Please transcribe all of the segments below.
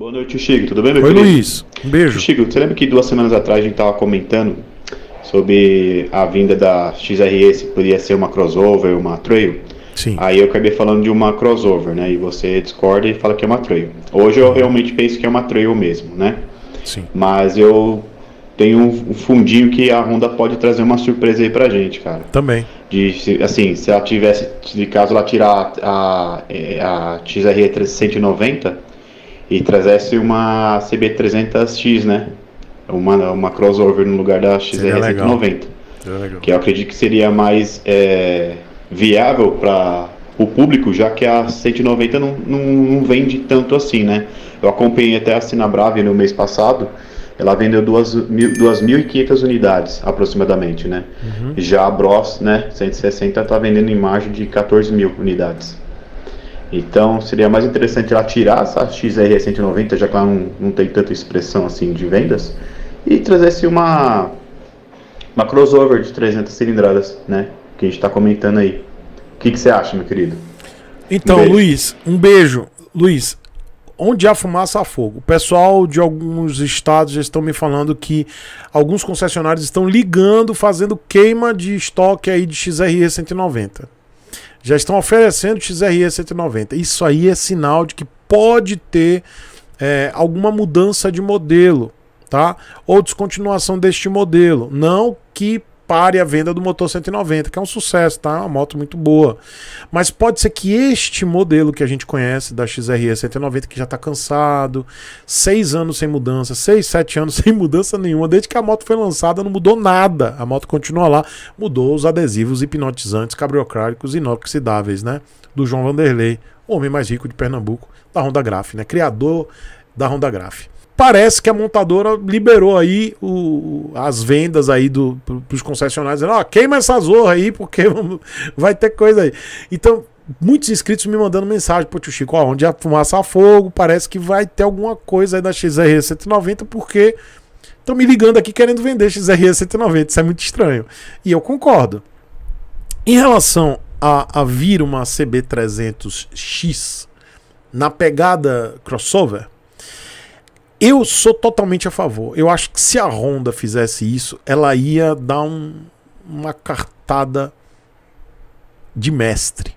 Boa noite, Chico. Tudo bem, meu Oi, Luiz. Um beijo. Chico, você lembra que duas semanas atrás a gente estava comentando sobre a vinda da XRS, poderia ser uma crossover, uma trail? Sim. Aí eu acabei falando de uma crossover, né? E você discorda e fala que é uma trail. Hoje eu uhum. realmente penso que é uma trail mesmo, né? Sim. Mas eu tenho um fundinho que a Honda pode trazer uma surpresa aí pra gente, cara. Também. De, assim, se ela tivesse, de caso ela tirar a, a, é, a XRE 190, e trazesse uma CB300X, né? Uma, uma crossover no lugar da XR190. Que eu acredito que seria mais é, viável para o público, já que a 190 não, não, não, vende tanto assim, né? Eu acompanhei até a Sinabrave no mês passado, ela vendeu 2.500 unidades aproximadamente, né? Uhum. Já a Bros, né, 160 está vendendo em margem de 14.000 mil unidades. Então seria mais interessante ela tirar essa XRE 190, já que ela não, não tem tanta expressão assim de vendas, e trazer-se uma, uma crossover de 300 cilindradas, né? Que a gente está comentando aí. O que, que você acha, meu querido? Então, um Luiz, um beijo. Luiz, onde há fumaça há fogo. O pessoal de alguns estados já estão me falando que alguns concessionários estão ligando, fazendo queima de estoque aí de XRE 190 já estão oferecendo XRE 190. Isso aí é sinal de que pode ter é, alguma mudança de modelo, tá? Ou descontinuação deste modelo. Não que pare a venda do motor 190, que é um sucesso, tá? Uma moto muito boa. Mas pode ser que este modelo que a gente conhece da XRE 190, que já está cansado, seis anos sem mudança, seis, sete anos sem mudança nenhuma, desde que a moto foi lançada, não mudou nada. A moto continua lá, mudou os adesivos hipnotizantes, cabriocráticos inoxidáveis, né? Do João Vanderlei, o homem mais rico de Pernambuco, da Honda Graf, né? Criador da Honda Graf parece que a montadora liberou aí o, as vendas aí do, pros concessionários, dizendo, ó, oh, queima essa zorra aí, porque vai ter coisa aí. Então, muitos inscritos me mandando mensagem, pô, tio Chico, ó, onde a fumaça a fogo, parece que vai ter alguma coisa aí da XRE 190, porque estão me ligando aqui querendo vender XRE 190, isso é muito estranho. E eu concordo. Em relação a, a vir uma CB300X na pegada crossover, eu sou totalmente a favor. Eu acho que se a Honda fizesse isso, ela ia dar um, uma cartada de mestre.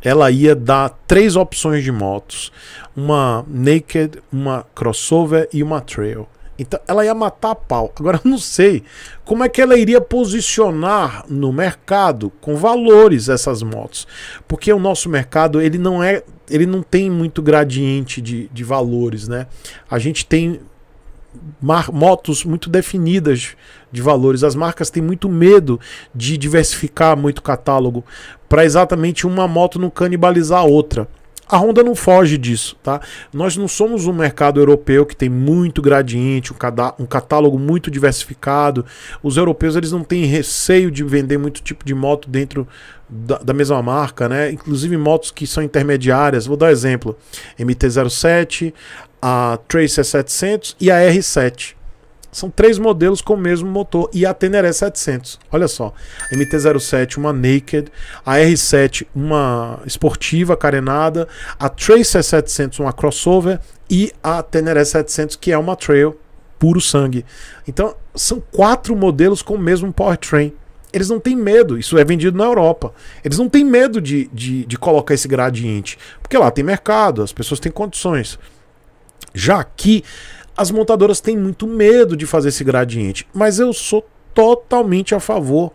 Ela ia dar três opções de motos: uma naked, uma crossover e uma trail. Então ela ia matar a pau. Agora eu não sei como é que ela iria posicionar no mercado com valores essas motos, porque o nosso mercado ele não é, ele não tem muito gradiente de, de valores, né? A gente tem motos muito definidas de valores. As marcas têm muito medo de diversificar muito o catálogo para exatamente uma moto não canibalizar a outra. A Honda não foge disso, tá? Nós não somos um mercado europeu que tem muito gradiente, um, catálogo muito diversificado. Os europeus eles não têm receio de vender muito tipo de moto dentro da, da mesma marca, né? Inclusive motos que são intermediárias. Vou dar um exemplo: MT-07, a Tracer 700 e a R7. São três modelos com o mesmo motor e a Teneré 700. Olha só, MT-07 uma Naked, a R7 uma esportiva carenada, a Tracer 700 uma crossover e a Teneré 700 que é uma trail puro sangue. Então são quatro modelos com o mesmo powertrain. Eles não têm medo, isso é vendido na Europa. Eles não têm medo de, de, de colocar esse gradiente, porque lá tem mercado, as pessoas têm condições. Já aqui as montadoras têm muito medo de fazer esse gradiente, mas eu sou totalmente a favor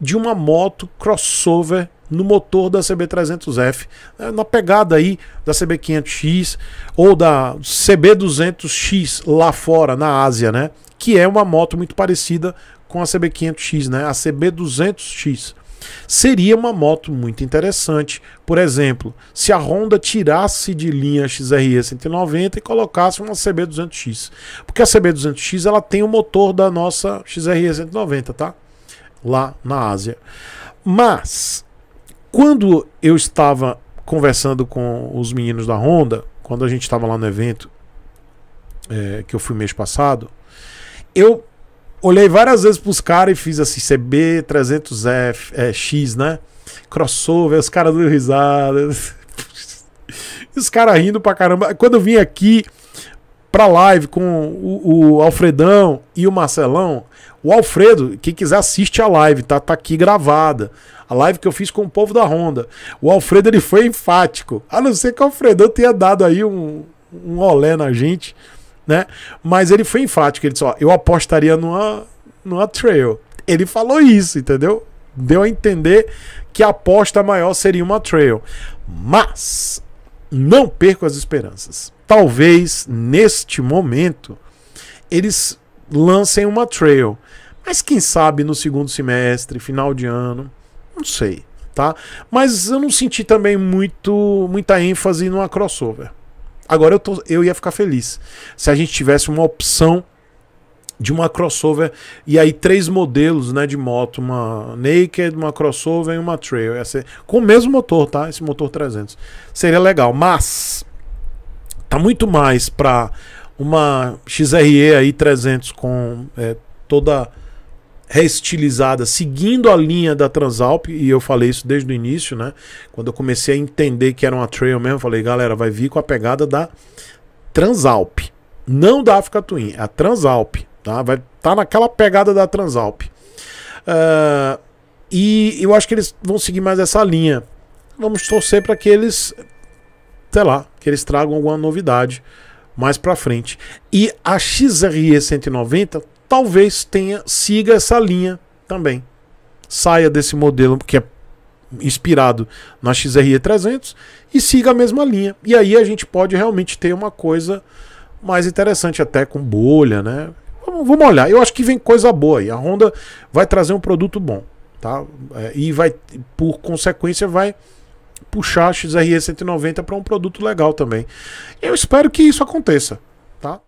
de uma moto crossover no motor da CB300F, né, na pegada aí da CB500X ou da CB200X lá fora, na Ásia, né? Que é uma moto muito parecida com a CB500X, né? A CB200X. Seria uma moto muito interessante, por exemplo, se a Honda tirasse de linha XRE 190 e colocasse uma CB200X. Porque a CB200X ela tem o motor da nossa XRE 190, tá? Lá na Ásia. Mas quando eu estava conversando com os meninos da Honda, quando a gente estava lá no evento é, que eu fui mês passado, eu olhei várias vezes pros caras e fiz assim, CB 300F, é, X, né? Crossover, os caras dando risada. os caras rindo pra caramba. Quando eu vim aqui pra live com o, o, Alfredão e o Marcelão, o Alfredo, quem quiser assiste a live, tá, tá aqui gravada. A live que eu fiz com o povo da Honda. O Alfredo ele foi enfático. A não ser que o Alfredão tenha dado aí um, um olé na gente né? Mas ele foi enfático, ele disse, ó, eu apostaria numa, numa trail. Ele falou isso, entendeu? Deu a entender que a aposta maior seria uma trail. Mas não perco as esperanças. Talvez neste momento eles lancem uma trail, mas quem sabe no segundo semestre, final de ano, não sei, tá? Mas eu não senti também muito muita ênfase numa crossover. Agora eu, tô, eu ia ficar feliz se a gente tivesse uma opção de uma crossover e aí três modelos né, de moto, uma naked, uma crossover e uma trail, com o mesmo motor, tá? Esse motor 300 seria legal, mas tá muito mais para uma XRE aí 300 com é, toda reestilizada, seguindo a linha da Transalp, e eu falei isso desde o início, né? Quando eu comecei a entender que era uma trail mesmo, eu falei, galera, vai vir com a pegada da Transalp, não da África Twin, é a Transalp, tá? Vai tá naquela pegada da Transalp. Uh, e eu acho que eles vão seguir mais essa linha. Vamos torcer para que eles, sei lá, que eles tragam alguma novidade mais para frente. E a XRE 190 talvez tenha siga essa linha também. Saia desse modelo que é inspirado na XRE 300 e siga a mesma linha. E aí a gente pode realmente ter uma coisa mais interessante até com bolha, né? Vamos, olhar. Eu acho que vem coisa boa aí. A Honda vai trazer um produto bom, tá? É, e vai por consequência vai puxar a XRE 190 para um produto legal também. Eu espero que isso aconteça, tá?